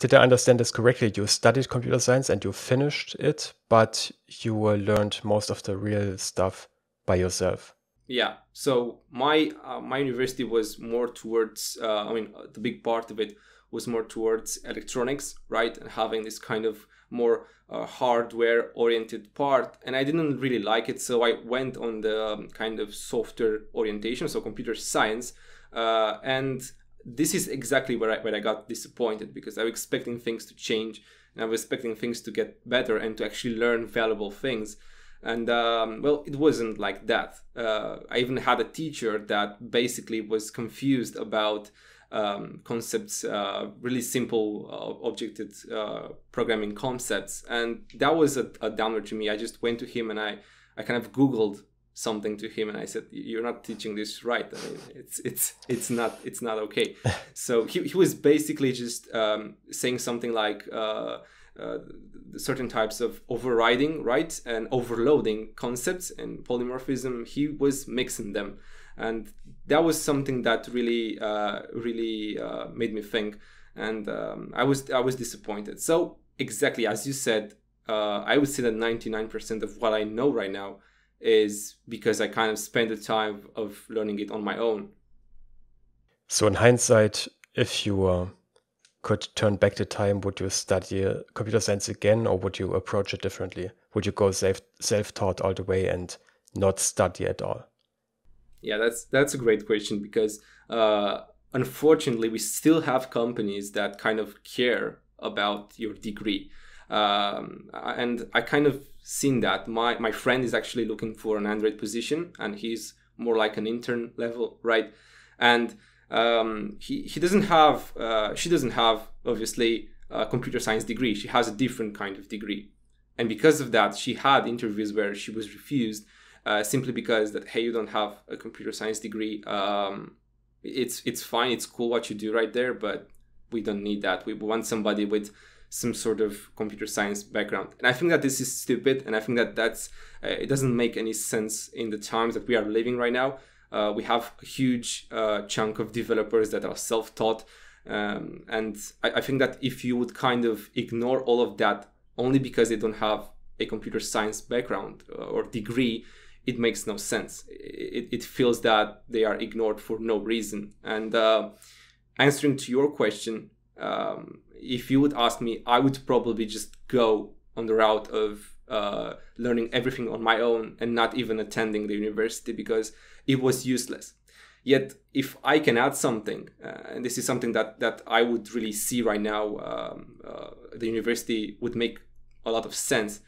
did I understand this correctly? You studied computer science and you finished it, but you learned most of the real stuff by yourself. Yeah. So my uh, my university was more towards. Uh, I mean, the big part of it was more towards electronics, right, and having this kind of more uh, hardware oriented part. And I didn't really like it, so I went on the um, kind of software orientation, so computer science, uh, and this is exactly where I, where I got disappointed because I was expecting things to change and I was expecting things to get better and to actually learn valuable things. And um, well, it wasn't like that. Uh, I even had a teacher that basically was confused about um, concepts, uh, really simple uh, objected uh, programming concepts. And that was a, a downer to me. I just went to him and I, I kind of Googled something to him and i said you're not teaching this right I mean, it's it's it's not it's not okay so he, he was basically just um, saying something like uh, uh, certain types of overriding right and overloading concepts and polymorphism he was mixing them and that was something that really uh, really uh, made me think and um, i was i was disappointed so exactly as you said uh, i would say that 99% of what i know right now is because I kind of spent the time of learning it on my own. So, in hindsight, if you uh, could turn back the time, would you study uh, computer science again, or would you approach it differently? Would you go self self taught all the way and not study at all? Yeah, that's that's a great question because uh, unfortunately, we still have companies that kind of care about your degree. Um, and I kind of seen that. My my friend is actually looking for an Android position, and he's more like an intern level, right? And um, he he doesn't have uh, she doesn't have obviously a computer science degree. She has a different kind of degree, and because of that, she had interviews where she was refused uh, simply because that hey, you don't have a computer science degree. Um, it's it's fine, it's cool what you do right there, but we don't need that. We want somebody with some sort of computer science background. And I think that this is stupid, and I think that that's uh, it doesn't make any sense in the times that we are living right now. Uh, we have a huge uh, chunk of developers that are self-taught, um, and I, I think that if you would kind of ignore all of that only because they don't have a computer science background uh, or degree, it makes no sense. It, it feels that they are ignored for no reason. And uh, answering to your question, um, if you would ask me, I would probably just go on the route of uh, learning everything on my own and not even attending the university because it was useless. Yet, if I can add something, uh, and this is something that that I would really see right now, um, uh, the university would make a lot of sense.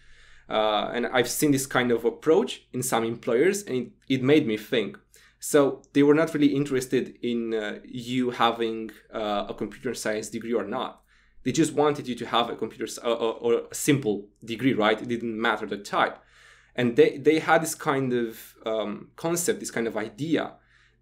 Uh, and I've seen this kind of approach in some employers, and it, it made me think so they were not really interested in uh, you having uh, a computer science degree or not. They just wanted you to have a computer or, uh, uh, or, a simple degree, right? It didn't matter the type. And they, they had this kind of um, concept, this kind of idea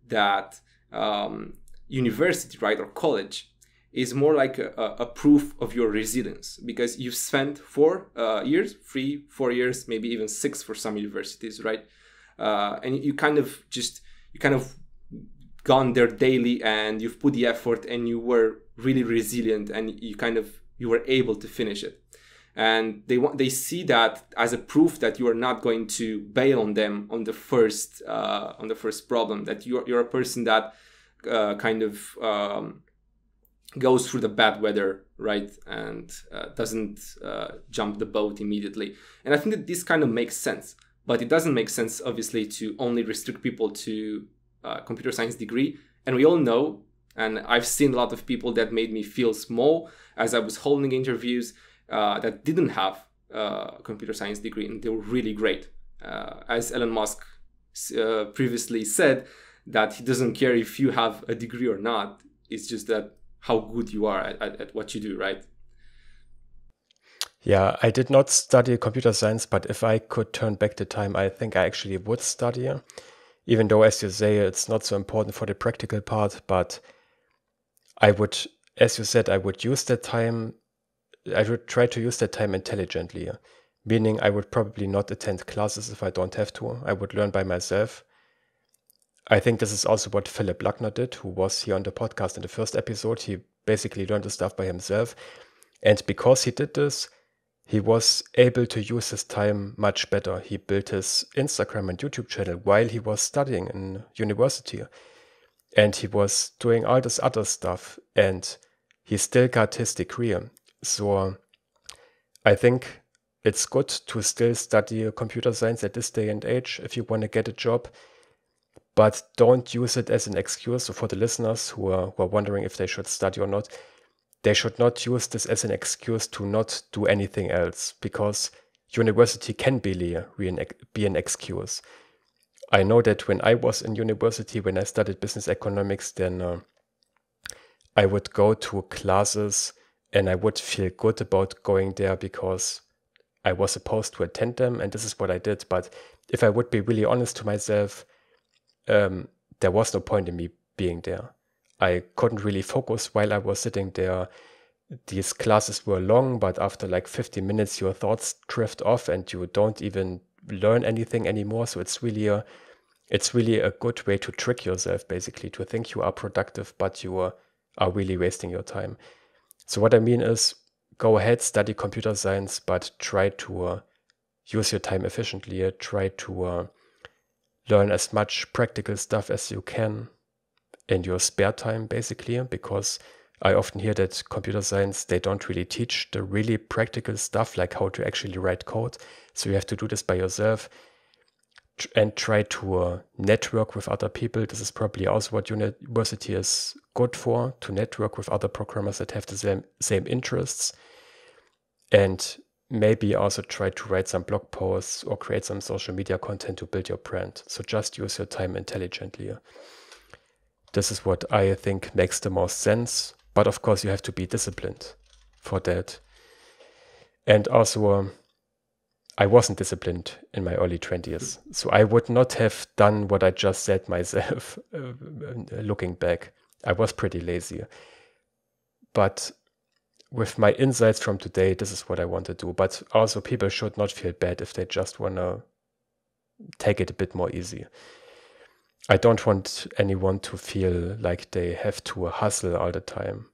that um, university, right, or college is more like a, a, proof of your resilience because you've spent four uh, years, three, four years, maybe even six for some universities, right? Uh, and you kind of just you kind of gone there daily and you've put the effort and you were really resilient and you kind of you were able to finish it and they want they see that as a proof that you are not going to bail on them on the first uh, on the first problem that you're you're a person that uh, kind of um, goes through the bad weather right and uh, doesn't uh, jump the boat immediately and i think that this kind of makes sense but it doesn't make sense obviously to only restrict people to computer science degree and we all know and i've seen a lot of people that made me feel small as i was holding interviews uh, that didn't have a computer science degree and they were really great uh, as elon musk uh, previously said that he doesn't care if you have a degree or not it's just that how good you are at, at, at what you do right yeah, I did not study computer science, but if I could turn back the time, I think I actually would study. Even though, as you say, it's not so important for the practical part, but I would, as you said, I would use that time, I would try to use that time intelligently, meaning I would probably not attend classes if I don't have to. I would learn by myself. I think this is also what Philip Luckner did, who was here on the podcast in the first episode. He basically learned the stuff by himself. And because he did this, he was able to use his time much better. He built his Instagram and YouTube channel while he was studying in university. And he was doing all this other stuff and he still got his degree. So I think it's good to still study computer science at this day and age if you want to get a job. But don't use it as an excuse. So for the listeners who are, who are wondering if they should study or not, they should not use this as an excuse to not do anything else because university can be, be an excuse. I know that when I was in university, when I studied business economics, then uh, I would go to classes and I would feel good about going there because I was supposed to attend them and this is what I did. But if I would be really honest to myself, um, there was no point in me being there. I couldn't really focus while I was sitting there. These classes were long, but after like fifty minutes, your thoughts drift off and you don't even learn anything anymore. So it's really a, it's really a good way to trick yourself, basically, to think you are productive, but you are, are really wasting your time. So what I mean is, go ahead, study computer science, but try to uh, use your time efficiently. Try to uh, learn as much practical stuff as you can in your spare time, basically, because I often hear that computer science, they don't really teach the really practical stuff like how to actually write code. So you have to do this by yourself and try to uh, network with other people. This is probably also what university is good for to network with other programmers that have the same, same interests. And maybe also try to write some blog posts or create some social media content to build your brand. So just use your time intelligently. This is what I think makes the most sense. But of course, you have to be disciplined for that. And also, um, I wasn't disciplined in my early 20s. So I would not have done what I just said myself uh, uh, looking back. I was pretty lazy. But with my insights from today, this is what I want to do. But also, people should not feel bad if they just want to take it a bit more easy. I don't want anyone to feel like they have to hustle all the time.